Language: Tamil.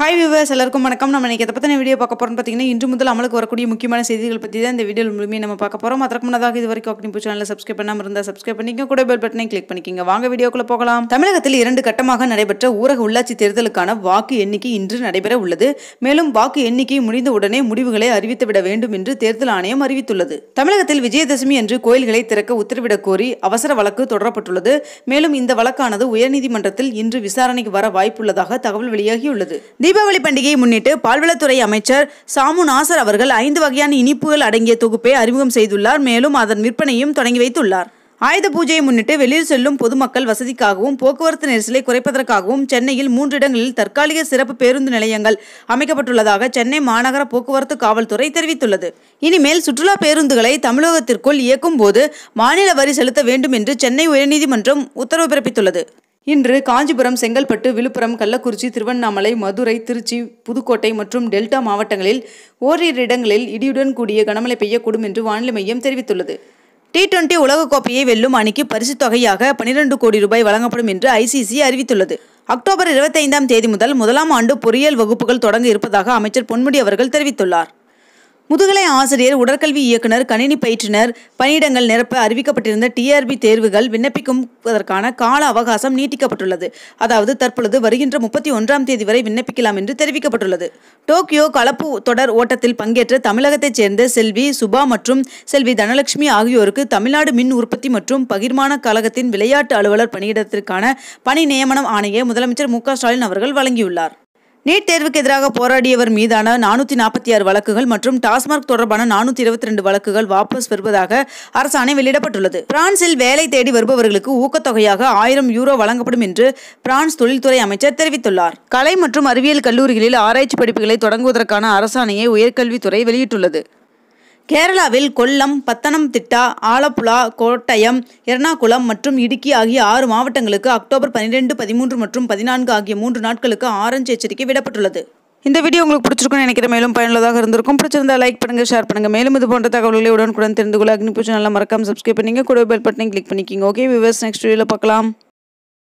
ஹாய் வியூவர்ஸ் எல்லாருக்கும் வணக்கம் நம்ம இன்றைக்கி எதை பற்றின வீடியோ பார்க்க போகிறோம்னு பார்த்தீங்கன்னா இன்று முதல் அமலுக்கு வரக்கூடிய முக்கியமான செய்திகள் பற்றி தான் இந்த வீடியோ முழுமையை நம்ம பார்க்க போகிறோம் அதற்கு முன்னதாக இது வரைக்கும் அக்னிபூ சேனலில் சப்ஸ்கிரைப் பண்ணாமல் இருந்தால் சப்ஸ்கிரைப் பண்ணிக்க கூட பெல் பட்டனை கிளிக் பண்ணிக்கிங்க வாங்க வீடியோக்குள்ளே போகலாம் தமிழகத்தில் இரண்டு கட்டமாக நடைபெற்ற ஊரக உள்ளாட்சி தேர்தலுக்கான வாக்கு எண்ணிக்கை இன்று நடைபெற உள்ளது மேலும் வாக்கு எண்ணிக்கை முடிந்த உடனே முடிவுகளை அறிவித்துவிட வேண்டும் என்று தேர்தல் ஆணையம் அறிவித்துள்ளது தமிழகத்தில் விஜயதசமி என்று கோயில்களை திறக்க உத்தரவிடக் கோரி அவசர வழக்கு தொடரப்பட்டுள்ளது மேலும் இந்த வழக்கானது உயர்நீதிமன்றத்தில் இன்று விசாரணைக்கு வர வாய்ப்புள்ளதாக தகவல் வெளியாகியுள்ளது தீபாவளி பண்டிகையை முன்னிட்டு பால்வளத்துறை அமைச்சர் சாமு நாசர் அவர்கள் ஐந்து வகையான இனிப்புகள் அடங்கிய தொகுப்பை அறிமுகம் செய்துள்ளார் மேலும் அதன் விற்பனையும் தொடங்கி வைத்துள்ளார் ஆயுத பூஜையை முன்னிட்டு வெளியில் செல்லும் பொதுமக்கள் வசதிக்காகவும் போக்குவரத்து நெரிசலை குறைப்பதற்காகவும் சென்னையில் மூன்று இடங்களில் தற்காலிக சிறப்பு பேருந்து நிலையங்கள் அமைக்கப்பட்டுள்ளதாக சென்னை மாநகர போக்குவரத்து காவல்துறை தெரிவித்துள்ளது இனிமேல் சுற்றுலா பேருந்துகளை தமிழகத்திற்குள் இயக்கும் போது மாநில வரி செலுத்த வேண்டும் என்று சென்னை உயர்நீதிமன்றம் உத்தரவு பிறப்பித்துள்ளது இன்று காஞ்சிபுரம் செங்கல்பட்டு விழுப்புரம் கள்ளக்குறிச்சி திருவண்ணாமலை மதுரை திருச்சி புதுக்கோட்டை மற்றும் டெல்டா மாவட்டங்களில் ஓரிரு இடங்களில் இடியுடன் கூடிய கனமழை பெய்யக்கூடும் என்று வானிலை மையம் தெரிவித்துள்ளது டி டுவெண்டி உலகக்கோப்பையை வெல்லும் அணிக்கு பரிசுத் தொகையாக பனிரெண்டு கோடி ரூபாய் வழங்கப்படும் என்று ஐசிசி அறிவித்துள்ளது அக்டோபர் இருபத்தைந்தாம் தேதி முதல் முதலாம் ஆண்டு பொறியியல் வகுப்புகள் தொடங்க இருப்பதாக அமைச்சர் பொன்முடி அவர்கள் தெரிவித்துள்ளார் முதுகலை ஆசிரியர் உடற்கல்வி இயக்குனர் கணினி பயிற்றுனர் பணியிடங்கள் நிரப்ப அறிவிக்கப்பட்டிருந்த டிஆர்பி தேர்வுகள் அதற்கான கால அவகாசம் நீட்டிக்கப்பட்டுள்ளது அதாவது தற்பொழுது வருகின்ற முப்பத்தி ஒன்றாம் தேதி வரை விண்ணப்பிக்கலாம் என்று தெரிவிக்கப்பட்டுள்ளது டோக்கியோ கலப்பு தொடர் ஓட்டத்தில் பங்கேற்ற தமிழகத்தைச் சேர்ந்த செல்வி சுபா மற்றும் செல்வி தனலட்சுமி ஆகியோருக்கு தமிழ்நாடு மின் உற்பத்தி மற்றும் பகிர்மான கழகத்தின் விளையாட்டு அலுவலர் பணியிடத்திற்கான பணி நியமனம் ஆணையை முதலமைச்சர் மு ஸ்டாலின் அவர்கள் வழங்கியுள்ளார் நீட் தேர்வுக்கு எதிராக போராடியவர் மீதான நானூற்றி நாற்பத்தி ஆறு வழக்குகள் மற்றும் டாஸ்மார்க் தொடர்பான நானூற்றி இருபத்தி ரெண்டு வழக்குகள் வாபஸ் பெறுவதாக அரசாணை வெளியிடப்பட்டுள்ளது பிரான்சில் வேலை தேடி வருபவர்களுக்கு ஊக்கத்தொகையாக ஆயிரம் யூரோ வழங்கப்படும் என்று பிரான்ஸ் தொழில்துறை அமைச்சர் தெரிவித்துள்ளார் கலை மற்றும் அறிவியல் கல்லூரிகளில் ஆராய்ச்சி படிப்புகளை தொடங்குவதற்கான அரசாணையை உயர்கல்வித்துறை வெளியிட்டுள்ளது கேரளாவில் கொல்லம் பத்தனம்திட்டா ஆலப்புழா கோட்டயம் எர்ணாகுளம் மற்றும் இடுக்கி ஆகிய ஆறு மாவட்டங்களுக்கு அக்டோபர் பன்னிரெண்டு பதிமூன்று மற்றும் பதினான்கு ஆகிய மூன்று நாட்களுக்கு ஆரஞ்சு எச்சரிக்கை விடப்பட்டுள்ளது இந்த வீடியோ உங்களுக்கு பிடிச்சிருக்கும்னு நினைக்கிற மேலும் பயனுள்ளதாக இருந்திருக்கும் பிடிச்சிருந்தா லைக் பண்ணுங்கள் ஷேர் பண்ணுங்கள் மேலும் இது போன்ற தகவல்களை உடனுக்குடன் தெரிந்து கொள்ள பூஜை நல்லா மறக்காம சப்ஸ்கிரைப் பண்ணிங்க கூட பெல் பட்டனை கிளிக் பண்ணிக்கிங்க ஓகே வியூவர்ஸ் நெக்ஸ்ட் வீடியோவில் பார்க்கலாம்